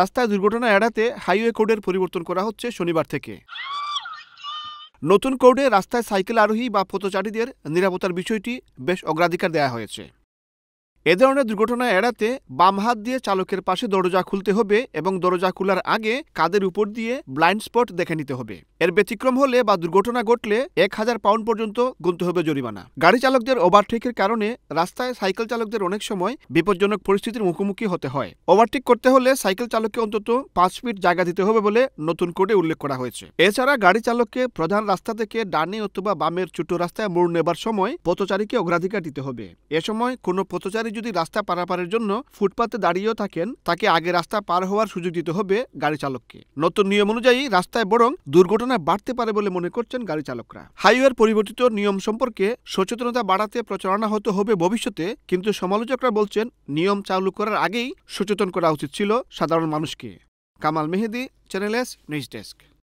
রাস্তায় দুর্ঘটনা এড়াতে হাইওয়ে কোডের পরিবর্তন করা হচ্ছে শনিবার থেকে নতুন কোডে রাস্তায় সাইকেল আরোহী বা পথচারীদের নিরাপত্তার বিষয়টি বেশ অগ্রাধিকার দেওয়া হয়েছে এ ধরনের দুর্ঘটনা এড়াতে বাম হাত দিয়ে চালকের পাশে দরজা খুলতে হবে এবং দরজা খোলার আগে কাদের উপর দিয়ে ব্লাইন্ড স্পট দেখে নিতে হবে এর ব্যতিক্রম হলে বা দুর্ঘটনা ঘটলে এক হাজার পাউন্ড পর্যন্ত গুনতে হবে জরিমানা গাড়ি চালকদের ওভারটেকের কারণে রাস্তায় সাইকেল চালকদের অনেক সময় বিপজ্জনক পরিস্থিতির মুখোমুখি হতে হয় ওভারটেক করতে হলে সাইকেল চালককে অন্তত পাঁচ ফিট জায়গা দিতে হবে বলে নতুন কোডে উল্লেখ করা হয়েছে এছাড়া গাড়ি চালককে প্রধান রাস্তা থেকে ডানে অথবা বামের ছোট রাস্তায় মোড় নেবার সময় পথচারীকে অগ্রাধিকার দিতে হবে এ সময় কোনো পথচারী যদি রাস্তা পারাপারের জন্য ফুটপাতে দাঁড়িয়েও থাকেন তাকে আগে রাস্তা পার হওয়ার সুযোগ দিতে হবে গাড়ি চালককে নতুন নিয়ম অনুযায়ী রাস্তায় বরং দুর্ঘটনা বাড়তে পারে বলে মনে করছেন গাড়ি চালকরা হাইওয়ের পরিবর্তিত নিয়ম সম্পর্কে সচেতনতা বাড়াতে প্রচারণা হতে হবে ভবিষ্যতে কিন্তু সমালোচকরা বলছেন নিয়ম চালু করার আগেই সচেতন করা উচিত ছিল সাধারণ মানুষকে Kamal Mehedi channel S news desk